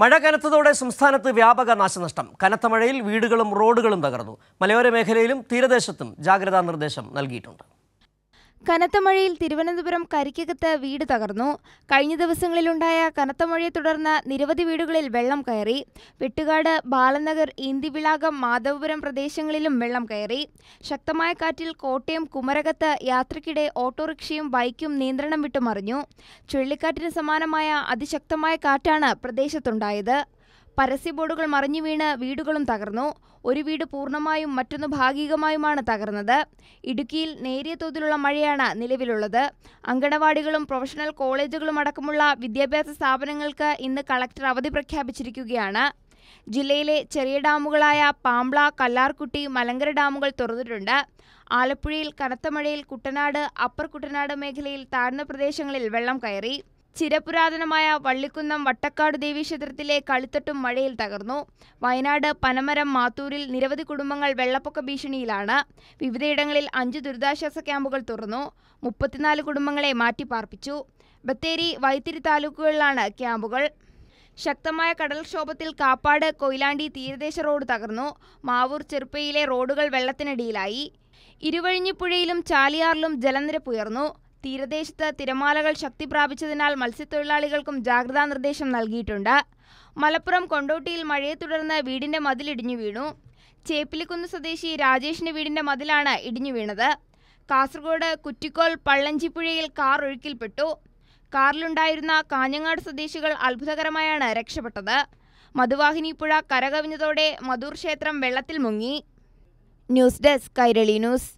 മഴ കനത്തതോടെ സംസ്ഥാനത്ത് വ്യാപക നാശനഷ്ടം കനത്ത മഴയിൽ വീടുകളും റോഡുകളും തകർന്നു മലയോര മേഖലയിലും തീരദേശത്തും ജാഗ്രതാ നിർദ്ദേശം നൽകിയിട്ടുണ്ട് കനത്ത മഴയിൽ തിരുവനന്തപുരം കരിക്കകത്ത് വീട് തകർന്നു കഴിഞ്ഞ ദിവസങ്ങളിലുണ്ടായ കനത്ത മഴയെ തുടർന്ന് നിരവധി വീടുകളിൽ വെള്ളം കയറി വെട്ടുകാട് ബാലനഗർ ഇന്തിവിളാകം മാധവപുരം പ്രദേശങ്ങളിലും വെള്ളം കയറി ശക്തമായ കാറ്റിൽ കോട്ടയം കുമരകത്ത് യാത്രയ്ക്കിടെ ഓട്ടോറിക്ഷയും ബൈക്കും നിയന്ത്രണം വിട്ടുമറിഞ്ഞു ചുഴലിക്കാറ്റിന് സമാനമായ അതിശക്തമായ കാറ്റാണ് പ്രദേശത്തുണ്ടായത് പരസ്യബോർഡുകൾ വീണ് വീടുകളും തകർന്നു ഒരു വീട് പൂർണ്ണമായും മറ്റൊന്ന് ഭാഗികമായുമാണ് തകർന്നത് ഇടുക്കിയിൽ നേരിയ തോതിലുള്ള മഴയാണ് നിലവിലുള്ളത് അങ്കണവാടികളും പ്രൊഫഷണൽ കോളേജുകളും അടക്കമുള്ള വിദ്യാഭ്യാസ സ്ഥാപനങ്ങൾക്ക് ഇന്ന് കളക്ടർ അവധി പ്രഖ്യാപിച്ചിരിക്കുകയാണ് ജില്ലയിലെ ചെറിയ ഡാമുകളായ പാമ്പ്ള കല്ലാർകുട്ടി മലങ്കര ഡാമുകൾ തുറന്നിട്ടുണ്ട് ആലപ്പുഴയിൽ കനത്ത മഴയിൽ കുട്ടനാട് അപ്പർ കുട്ടനാട് മേഖലയിൽ താഴ്ന്ന പ്രദേശങ്ങളിൽ വെള്ളം കയറി ചിരപുരാതനമായ വള്ളിക്കുന്നം വട്ടക്കാട് ദേവീക്ഷേത്രത്തിലെ കളിത്തട്ടും മഴയിൽ തകർന്നു വയനാട് പനമരം മാത്തൂരിൽ നിരവധി കുടുംബങ്ങൾ വെള്ളപ്പൊക്ക ഭീഷണിയിലാണ് വിവിധയിടങ്ങളിൽ അഞ്ച് ദുരിതാശ്വാസ ക്യാമ്പുകൾ തുറന്നു മുപ്പത്തിനാല് കുടുംബങ്ങളെ മാറ്റിപ്പാർപ്പിച്ചു ബത്തേരി വൈത്തിരി താലൂക്കുകളിലാണ് ക്യാമ്പുകൾ ശക്തമായ കടൽക്ഷോഭത്തിൽ കാപ്പാട് കൊയിലാണ്ടി തീരദേശ റോഡ് തകർന്നു മാവൂർ ചെറുപ്പയിലെ റോഡുകൾ വെള്ളത്തിനടിയിലായി ഇരുവഴിഞ്ഞിപ്പുഴയിലും ചാലിയാറിലും ജലനിരപ്പ് ഉയർന്നു തീരദേശത്ത് തിരമാലകൾ ശക്തി പ്രാപിച്ചതിനാൽ മത്സ്യത്തൊഴിലാളികൾക്കും ജാഗ്രതാ നിർദ്ദേശം നൽകിയിട്ടുണ്ട് മലപ്പുറം കൊണ്ടോട്ടിയിൽ മഴയെ തുടർന്ന് വീടിന്റെ മതിലിടിഞ്ഞു വീണു ചേപ്പിലിക്കുന്ന് സ്വദേശി രാജേഷിന്റെ വീടിന്റെ മതിലാണ് ഇടിഞ്ഞു വീണത് കാസർഗോഡ് കുറ്റിക്കോൾ പള്ളഞ്ചിപ്പുഴയിൽ കാർ ഒഴുക്കിൽപ്പെട്ടു കാറിലുണ്ടായിരുന്ന കാഞ്ഞങ്ങാട് സ്വദേശികൾ അത്ഭുതകരമായാണ് രക്ഷപ്പെട്ടത് മധുവാഹിനി പുഴ കരകവിഞ്ഞതോടെ മധൂർ ക്ഷേത്രം വെള്ളത്തിൽ മുങ്ങി ന്യൂസ് ഡെസ്ക് കൈരളി ന്യൂസ്